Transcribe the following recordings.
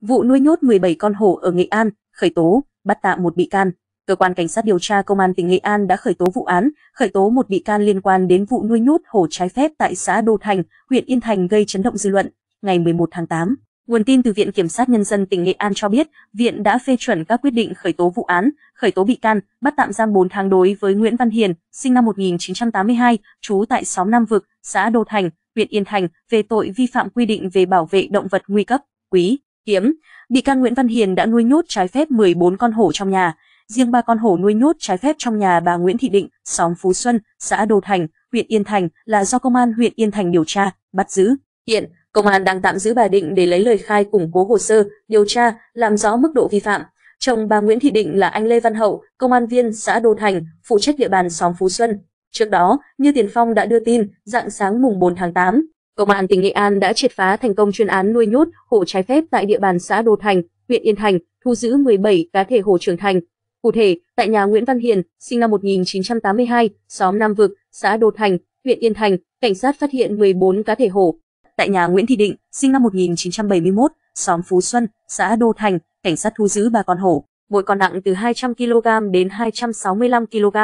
Vụ nuôi nhốt 17 con hổ ở Nghệ An, khởi tố, bắt tạm một bị can. Cơ quan cảnh sát điều tra công an tỉnh Nghệ An đã khởi tố vụ án, khởi tố một bị can liên quan đến vụ nuôi nhốt hổ trái phép tại xã Đô Thành, huyện Yên Thành gây chấn động dư luận. Ngày 11 tháng 8, nguồn tin từ Viện Kiểm sát Nhân dân tỉnh Nghệ An cho biết, viện đã phê chuẩn các quyết định khởi tố vụ án, khởi tố bị can, bắt tạm giam 4 tháng đối với Nguyễn Văn Hiền, sinh năm 1982, trú tại xóm Nam Vực, xã Đô Thành, huyện Yên Thành, về tội vi phạm quy định về bảo vệ động vật nguy cấp, quý. Kiếm, bị can Nguyễn Văn Hiền đã nuôi nhốt trái phép 14 con hổ trong nhà, riêng ba con hổ nuôi nhốt trái phép trong nhà bà Nguyễn Thị Định, xóm Phú Xuân, xã Đô Thành, huyện Yên Thành là do công an huyện Yên Thành điều tra, bắt giữ. Hiện, công an đang tạm giữ bà Định để lấy lời khai củng cố hồ sơ, điều tra, làm rõ mức độ vi phạm. Chồng bà Nguyễn Thị Định là anh Lê Văn Hậu, công an viên xã Đô Thành, phụ trách địa bàn xóm Phú Xuân. Trước đó, như Tiền Phong đã đưa tin, dạng sáng mùng 4 tháng 8, Công an tỉnh Nghệ An đã triệt phá thành công chuyên án nuôi nhốt hổ trái phép tại địa bàn xã Đô Thành, huyện Yên Thành, thu giữ 17 cá thể hổ trưởng thành. Cụ thể, tại nhà Nguyễn Văn Hiền, sinh năm 1982, xóm Nam Vực, xã Đô Thành, huyện Yên Thành, cảnh sát phát hiện 14 cá thể hổ. Tại nhà Nguyễn Thị Định, sinh năm 1971, xóm Phú Xuân, xã Đô Thành, cảnh sát thu giữ ba con hổ mỗi con nặng từ 200 kg đến 265 kg.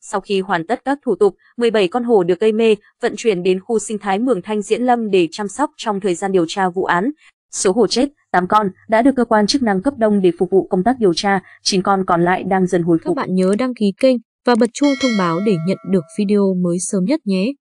Sau khi hoàn tất các thủ tục, 17 con hổ được gây mê, vận chuyển đến khu sinh thái Mường Thanh Diễn Lâm để chăm sóc trong thời gian điều tra vụ án. Số hổ chết, 8 con, đã được cơ quan chức năng cấp đông để phục vụ công tác điều tra, 9 con còn lại đang dần hồi phục. Các bạn nhớ đăng ký kênh và bật chuông thông báo để nhận được video mới sớm nhất nhé.